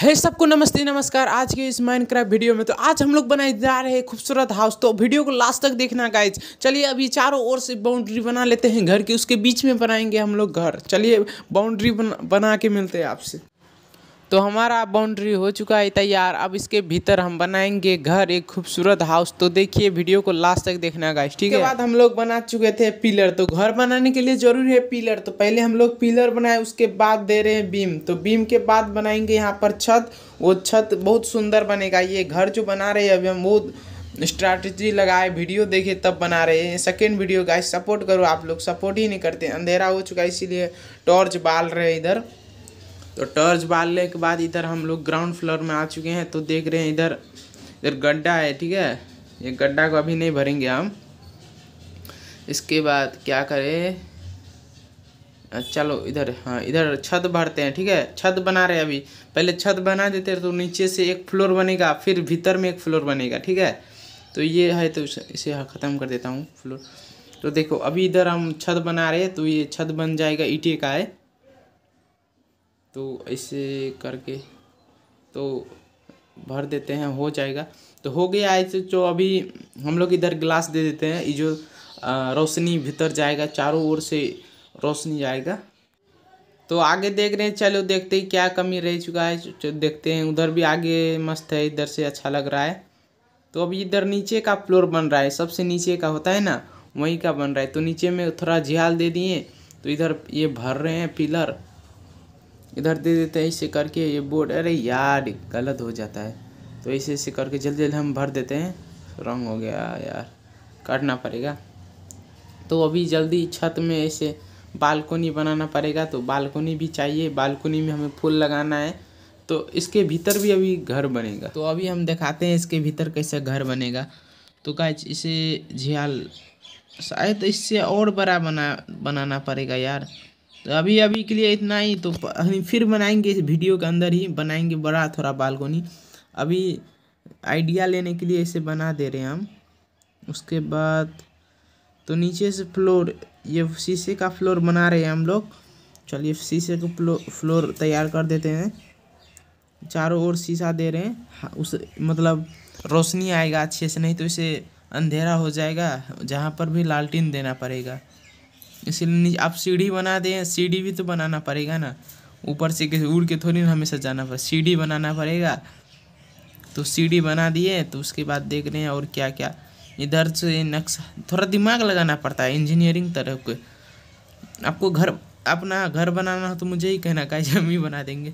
है hey, सबको नमस्ते नमस्कार आज के इस माइनक्राफ्ट वीडियो में तो आज हम लोग बनाए जा रहे हैं खूबसूरत हाउस तो वीडियो को लास्ट तक देखना गाइज चलिए अभी चारों ओर से बाउंड्री बना लेते हैं घर की उसके बीच में बनाएंगे हम लोग घर चलिए बाउंड्री बना, बना के मिलते हैं आपसे तो हमारा बाउंड्री हो चुका है तैयार अब इसके भीतर हम बनाएंगे घर एक खूबसूरत हाउस तो देखिए वीडियो को लास्ट तक देखना गाइस ठीक है बाद हम लोग बना चुके थे पिलर तो घर बनाने के लिए जरूरी है पिलर तो पहले हम लोग पिलर बनाए उसके बाद दे रहे हैं बीम तो बीम के बाद बनाएंगे यहाँ पर छत वो छत बहुत सुंदर बनेगा ये घर जो बना रहे हैं अभी हम बहुत स्ट्रैटेजी लगाए वीडियो देखे तब बना रहे हैं सेकेंड वीडियो गाइस सपोर्ट करो आप लोग सपोर्ट ही नहीं करते अंधेरा हो चुका है इसीलिए टॉर्च बाल रहे इधर तो टर्च बालने के बाद इधर हम लोग ग्राउंड फ्लोर में आ चुके हैं तो देख रहे हैं इधर इधर गड्ढा है ठीक है ये गड्ढा को अभी नहीं भरेंगे हम इसके बाद क्या करें चलो इधर हाँ इधर छत भरते हैं ठीक है छत बना रहे हैं अभी पहले छत बना देते हैं तो नीचे से एक फ्लोर बनेगा फिर भीतर में एक फ्लोर बनेगा ठीक है तो ये है तो इसे ख़त्म कर देता हूँ फ्लोर तो देखो अभी इधर हम छत बना रहे हैं तो ये छत बन जाएगा ईटे का है तो ऐसे करके तो भर देते हैं हो जाएगा तो हो गया ऐसे जो अभी हम लोग इधर ग्लास दे देते हैं ये जो रोशनी भीतर जाएगा चारों ओर से रोशनी जाएगा तो आगे देख रहे हैं चलो देखते हैं क्या कमी रह चुका है देखते हैं उधर भी आगे मस्त है इधर से अच्छा लग रहा है तो अभी इधर नीचे का फ्लोर बन रहा है सबसे नीचे का होता है ना वहीं का बन रहा है तो नीचे में थोड़ा झियाल दे दिए तो इधर ये भर रहे हैं पिलर इधर दे देते हैं इसे करके ये बोर्ड अरे यार गलत हो जाता है तो ऐसे ऐसे करके जल्दी जल्दी हम भर देते हैं रंग हो गया यार काटना पड़ेगा तो अभी जल्दी छत में ऐसे बालकोनी बनाना पड़ेगा तो बालकोनी भी चाहिए बालकोनी में हमें फूल लगाना है तो इसके भीतर भी अभी घर बनेगा तो अभी हम दिखाते हैं इसके भीतर कैसे घर बनेगा तो क्या इसे झियाल शायद इससे और बड़ा बना बनाना पड़ेगा यार तो अभी अभी के लिए इतना ही तो हम फिर बनाएंगे इस वीडियो के अंदर ही बनाएंगे बड़ा थोड़ा बालकोनी अभी आइडिया लेने के लिए इसे बना दे रहे हैं हम उसके बाद तो नीचे से फ्लोर ये शीशे का फ्लोर बना रहे हैं हम लोग चलिए शीशे का फ्लो फ्लोर तैयार कर देते हैं चारों ओर शीशा दे रहे हैं हाँ, उस मतलब रोशनी आएगा अच्छे से नहीं तो इसे अंधेरा हो जाएगा जहाँ पर भी लालटीन देना पड़ेगा इसीलिए आप सीढ़ी बना दें सीढ़ी भी तो बनाना पड़ेगा ना ऊपर से किसी उड़ के थोड़ी ना हमेशा जाना पड़ेगा सीढ़ी बनाना पड़ेगा तो सीढ़ी बना दिए तो उसके बाद देख रहे हैं और क्या क्या इधर से नक्शा थोड़ा दिमाग लगाना पड़ता है इंजीनियरिंग तरफ के आपको घर अपना घर बनाना हो तो मुझे ही कहना का हम ही बना देंगे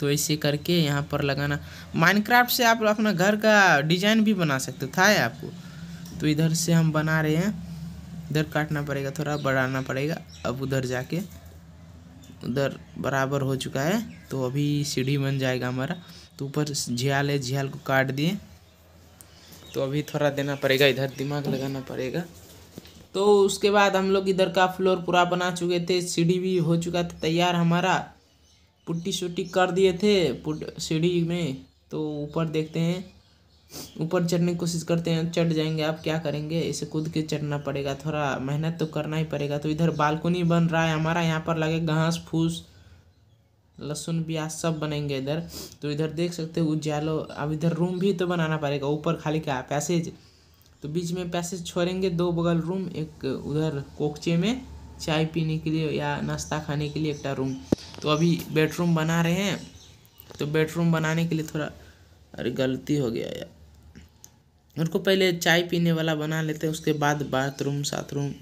तो ऐसे करके यहाँ पर लगाना माइनक्राफ्ट से आप अपना घर का डिजाइन भी बना सकते था है आपको तो इधर से हम बना रहे हैं इधर काटना पड़ेगा थोड़ा बढ़ाना पड़ेगा अब उधर जाके उधर बराबर हो चुका है तो अभी सीढ़ी बन जाएगा हमारा तो ऊपर झियाल है झियाल को काट दिए तो अभी थोड़ा देना पड़ेगा इधर दिमाग लगाना पड़ेगा तो उसके बाद हम लोग इधर का फ्लोर पूरा बना चुके थे सीढ़ी भी हो चुका था तैयार हमारा पुट्टी शुट्टी कर दिए थे पुट सीढ़ी में तो ऊपर देखते हैं ऊपर चढ़ने की कोशिश करते हैं चढ़ जाएंगे आप क्या करेंगे इसे कूद के चढ़ना पड़ेगा थोड़ा मेहनत तो करना ही पड़ेगा तो इधर बालकोनी बन रहा है हमारा यहाँ पर लगे घास फूस लहसुन प्याज सब बनेंगे इधर तो इधर देख सकते हो उजालो अब इधर रूम भी तो बनाना पड़ेगा ऊपर खाली का पैसेज तो बीच में पैसेज छोड़ेंगे दो बगल रूम एक उधर कोकचे में चाय पीने के लिए या नाश्ता खाने के लिए एक रूम तो अभी बेडरूम बना रहे हैं तो बेडरूम बनाने के लिए थोड़ा अरे गलती हो गया यार उनको पहले चाय पीने वाला बना लेते हैं उसके बाद बाथरूम साथरूम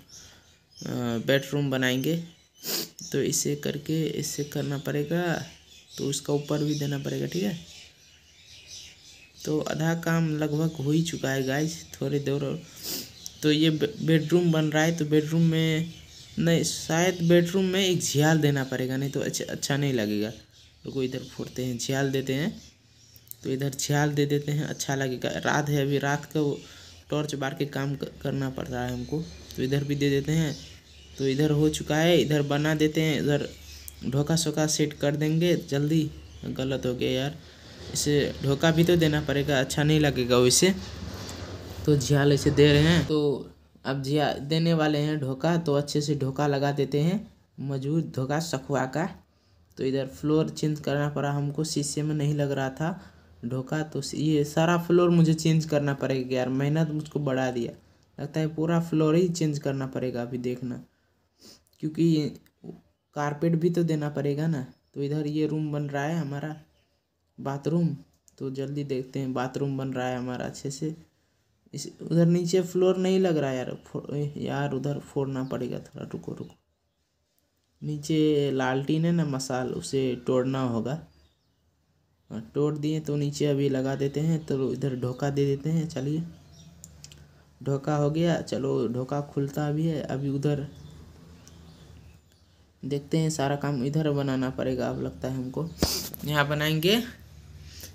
बेडरूम बनाएंगे तो इसे करके इससे करना पड़ेगा तो उसका ऊपर भी देना पड़ेगा ठीक है तो आधा काम लगभग हो ही चुका है गाइस थोड़ी देर और तो ये बेडरूम बन रहा है तो बेडरूम में नहीं शायद बेडरूम में एक झियाल देना पड़ेगा नहीं तो अच्छा अच्छा नहीं लगेगा रुको तो इधर फोड़ते हैं झियाल देते हैं तो इधर छियाल दे देते हैं अच्छा लगेगा रात है अभी रात का टॉर्च बार के काम करना पड़ता है हमको तो इधर भी दे देते हैं तो इधर हो चुका है इधर बना देते हैं इधर ढोका सोखा सेट कर देंगे जल्दी गलत हो गया यार इसे ढोका भी तो देना पड़ेगा अच्छा नहीं लगेगा वैसे तो झियाल ऐसे दे रहे हैं तो अब झिया देने वाले हैं ढोका तो अच्छे से ढोका लगा देते हैं मजबूत ढोका सखुआ का तो इधर फ्लोर चेंज करना पड़ा हमको शीशे में नहीं लग रहा था ढोका तो ये सारा फ्लोर मुझे चेंज करना पड़ेगा यार मेहनत मुझको बढ़ा दिया लगता है पूरा फ्लोर ही चेंज करना पड़ेगा अभी देखना क्योंकि कारपेट भी तो देना पड़ेगा ना तो इधर ये रूम बन रहा है हमारा बाथरूम तो जल्दी देखते हैं बाथरूम बन रहा है हमारा अच्छे से इस उधर नीचे फ्लोर नहीं लग रहा यार यार उधर फोड़ना पड़ेगा थोड़ा रुको रुको नीचे लालटीन है ना मसाल उसे तोड़ना होगा हाँ, तोड़ दिए तो नीचे अभी लगा देते हैं तो इधर ढोका दे देते हैं चलिए ढोका हो गया चलो ढोका खुलता भी है अभी उधर देखते हैं सारा काम इधर बनाना पड़ेगा अब लगता है हमको यहाँ बनाएंगे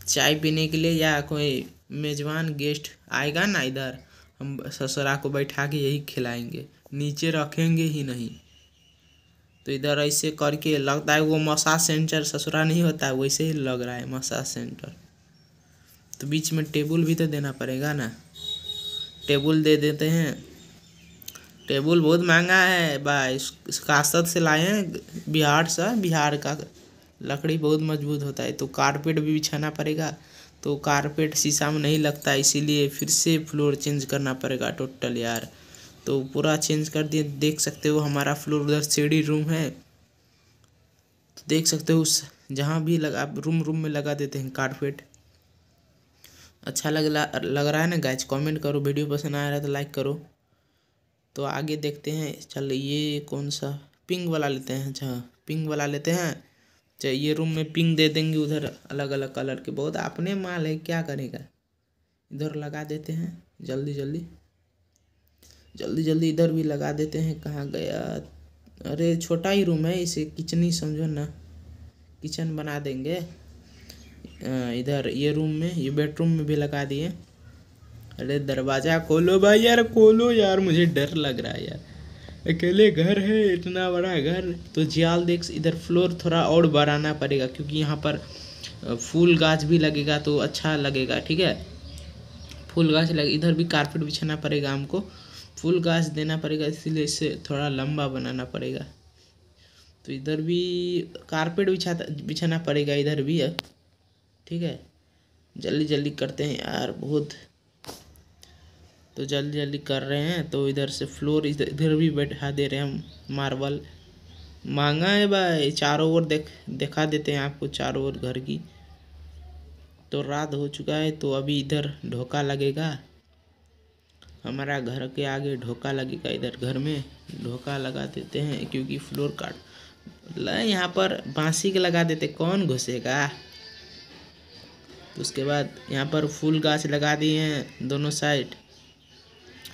चाय पीने के लिए या कोई मेजबान गेस्ट आएगा ना इधर हम ससुरा को बैठा के यही खिलाएंगे नीचे रखेंगे ही नहीं तो इधर ऐसे करके लगता है वो मसाज सेंटर ससुरा नहीं होता है वैसे ही लग रहा है मसाज सेंटर तो बीच में टेबल भी तो देना पड़ेगा ना टेबल दे देते हैं टेबल बहुत महंगा है भाई कासत से लाए हैं बिहार से बिहार का लकड़ी बहुत मजबूत होता है तो कारपेट भी बिछाना पड़ेगा तो कारपेट शीशा में नहीं लगता इसीलिए फिर से फ्लोर चेंज करना पड़ेगा टोटल यार तो पूरा चेंज कर दिए देख सकते हो हमारा फ्लोर उधर सीढ़ी रूम है तो देख सकते हो उस जहाँ भी लगा रूम रूम में लगा देते हैं कारपेट अच्छा लग लग रहा है ना गाइज कमेंट करो वीडियो पसंद आ रहा है तो लाइक करो तो आगे देखते हैं चल ये कौन सा पिंक वाला लेते हैं अच्छा पिंक वाला लेते हैं अच्छा ये रूम में पिंक दे देंगे उधर अलग अलग कलर के बहुत अपने माल है क्या करेगा इधर लगा देते हैं जल्दी जल्दी जल्दी जल्दी इधर भी लगा देते हैं कहाँ गया अरे छोटा ही रूम है इसे किचन ही समझो ना किचन बना देंगे इधर ये रूम में ये बेडरूम में भी लगा दिए अरे दरवाज़ा खोलो भाई यार खोलो यार मुझे डर लग रहा है यार अकेले घर है इतना बड़ा घर तो जियाल देख इधर फ्लोर थोड़ा और बढ़ाना पड़ेगा क्योंकि यहाँ पर फूल गाछ भी लगेगा तो अच्छा लगेगा ठीक है फूल गाछ लगे इधर भी कारपेट बिछाना पड़ेगा हमको फुल गाज देना पड़ेगा इसलिए इसे थोड़ा लंबा बनाना पड़ेगा तो इधर भी कारपेट बिछाता बिछाना पड़ेगा इधर भी अब ठीक है जल्दी जल्दी करते हैं यार बहुत तो जल्दी जल्दी कर रहे हैं तो इधर से फ्लोर इधर इधर भी बैठा दे रहे हैं हम मार्बल मांगा है भाई चारों ओर देख दिखा देते हैं आपको चारों ओर घर की तो रात हो चुका है तो अभी इधर ढोका लगेगा हमारा घर के आगे ढोका लगेगा इधर घर में ढोका लगा देते हैं क्योंकि फ्लोर काट यहाँ पर बांसी के लगा देते कौन घुसेगा तो उसके बाद यहाँ पर फूल गाछ लगा दिए हैं दोनों साइड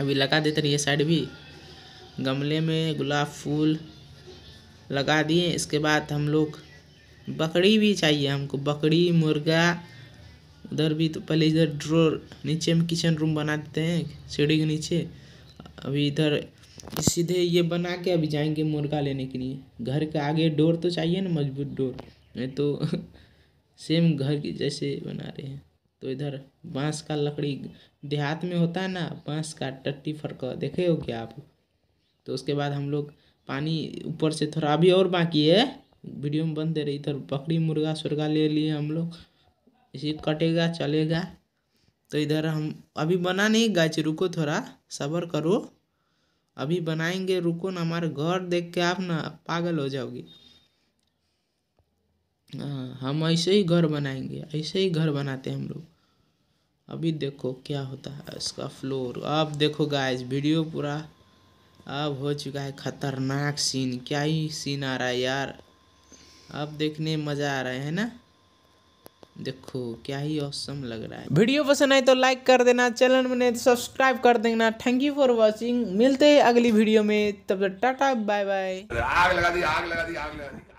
अभी लगा देते हैं ये साइड भी गमले में गुलाब फूल लगा दिए इसके बाद हम लोग बकरी भी चाहिए हमको बकरी मुर्गा उधर भी तो पहले इधर ड्रोर नीचे में किचन रूम बना देते हैं सीढ़ी के नीचे अभी इधर सीधे ये बना के अभी जाएंगे मुर्गा लेने के लिए घर के आगे डोर तो चाहिए ना मजबूत डोर नहीं तो सेम घर की जैसे बना रहे हैं तो इधर बांस का लकड़ी देहात में होता है ना बांस का टट्टी फर्क देखे हो क्या आप तो उसके बाद हम लोग पानी ऊपर से थोड़ा अभी और बाकी है वीडियो में बंद दे रही इधर बकरी मुर्गा सुर्गा ले लिए हम लोग इसी तो कटेगा चलेगा तो इधर हम अभी बना नहीं गाय रुको थोड़ा सबर करो अभी बनाएंगे रुको ना हमारे घर देख के आप ना पागल हो जाओगी हाँ, हम ऐसे ही घर बनाएंगे ऐसे ही घर बनाते हैं हम लोग अभी देखो क्या होता है इसका फ्लोर अब देखो गाइस वीडियो पूरा अब हो चुका है खतरनाक सीन क्या ही सीन आ रहा है यार अब देखने मज़ा आ रहा है ना देखो क्या ही औसम लग रहा है वीडियो पसंद आए तो लाइक कर देना चैनल में तो सब्सक्राइब कर देना थैंक यू फॉर वॉचिंग मिलते हैं अगली वीडियो में तब तक टाटा बाय बाय आग लगा दी आग लगा दी आग लगा दी